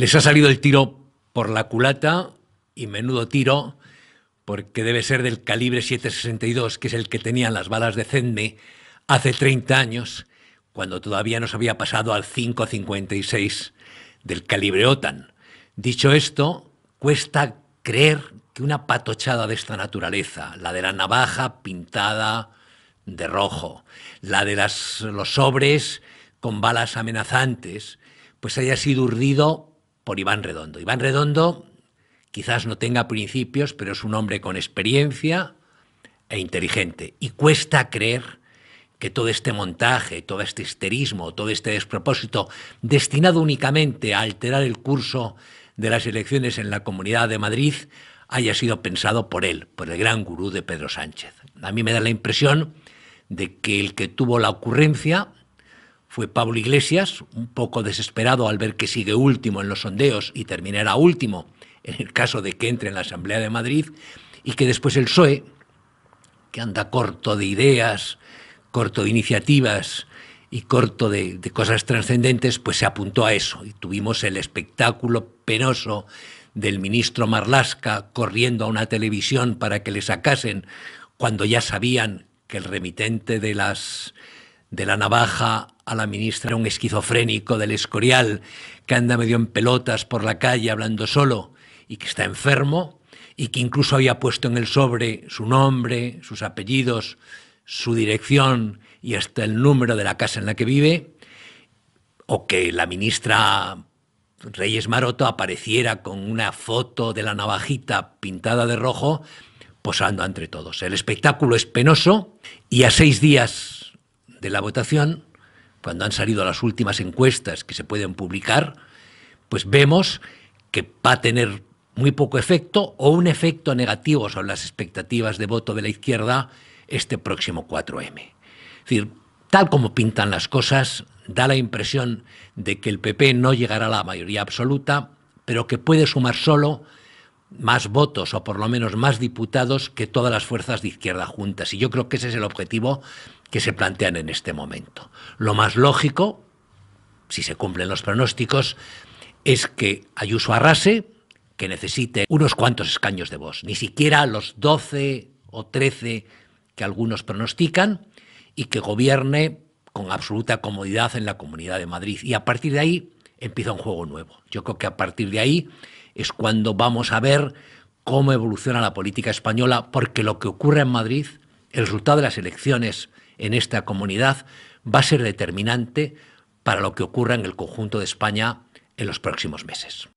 Les ha salido el tiro por la culata y menudo tiro, porque debe ser del calibre 762, que es el que tenían las balas de Zenme hace 30 años, cuando todavía no se había pasado al 556 del calibre OTAN. Dicho esto, cuesta creer que una patochada de esta naturaleza, la de la navaja pintada de rojo, la de los sobres con balas amenazantes, pues haya sido urdido por Iván Redondo. Iván Redondo quizás no tenga principios, pero es un hombre con experiencia e inteligente. Y cuesta creer que todo este montaje, todo este histerismo, todo este despropósito destinado únicamente a alterar el curso de las elecciones en la Comunidad de Madrid haya sido pensado por él, por el gran gurú de Pedro Sánchez. A mí me da la impresión de que el que tuvo la ocurrencia fue Pablo Iglesias, un poco desesperado al ver que sigue último en los sondeos y terminará último en el caso de que entre en la Asamblea de Madrid, y que después el PSOE, que anda corto de ideas, corto de iniciativas y corto de, cosas trascendentes, pues se apuntó a eso. Y tuvimos el espectáculo penoso del ministro Marlasca corriendo a una televisión para que le sacasen cuando ya sabían que el remitente de las de la navaja a la ministra un esquizofrénico del Escorial que anda medio en pelotas por la calle hablando solo y que está enfermo y que incluso había puesto en el sobre su nombre, sus apellidos, su dirección y hasta el número de la casa en la que vive, o que la ministra Reyes Maroto apareciera con una foto de la navajita pintada de rojo posando entre todos. El espectáculo es penoso y a seis días de la votación, cuando han salido las últimas encuestas que se pueden publicar, pues vemos que va a tener muy poco efecto o un efecto negativo sobre las expectativas de voto de la izquierda este próximo 4M. Es decir, tal como pintan las cosas, da la impresión de que el PP no llegará a la mayoría absoluta, pero que puede sumar solo más votos o por lo menos más diputados que todas las fuerzas de izquierda juntas. Y yo creo que ese es el objetivo que se plantean en este momento. Lo más lógico, si se cumplen los pronósticos, es que Ayuso arrase, que necesite unos cuantos escaños de voz, ni siquiera los 12 o 13 que algunos pronostican, y que gobierne con absoluta comodidad en la Comunidad de Madrid. Y a partir de ahí empieza un juego nuevo. Yo creo que a partir de ahí es cuando vamos a ver cómo evoluciona la política española, porque lo que ocurre en Madrid, el resultado de las elecciones en esta comunidad, va a ser determinante para lo que ocurra en el conjunto de España en los próximos meses.